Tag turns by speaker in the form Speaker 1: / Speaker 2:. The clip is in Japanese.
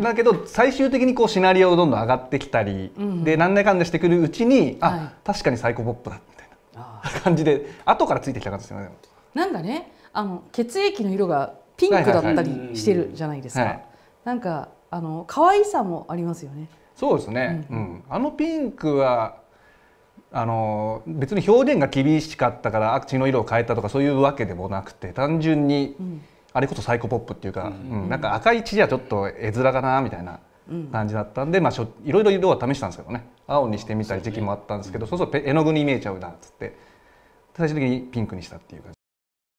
Speaker 1: だけど最終的にこうシナリオをどんどん上がってきたり、うん、でなんだかんだしてくるうちに、あ、はい、確かにサイコポップだみたいな感じで後からついてきた感じですよね。
Speaker 2: なんかねあの血液の色がピンクだったりしてるじゃないですか。なんかあの可愛さもありますよね。
Speaker 1: そうですね。うん、うん、あのピンクはあの別に表現が厳しかったから血の色を変えたとかそういうわけでもなくて単純に、うんあれこそサイコポップっていうか、うん、なんか赤い血じゃちょっと絵面かなみたいな感じだったんで、まあ、しょいろいろ色は試したんですけどね青にしてみたい時期もあったんですけど、そうすると絵の具に見えちゃうなっつって最終的にピンクにしたっていう感じ。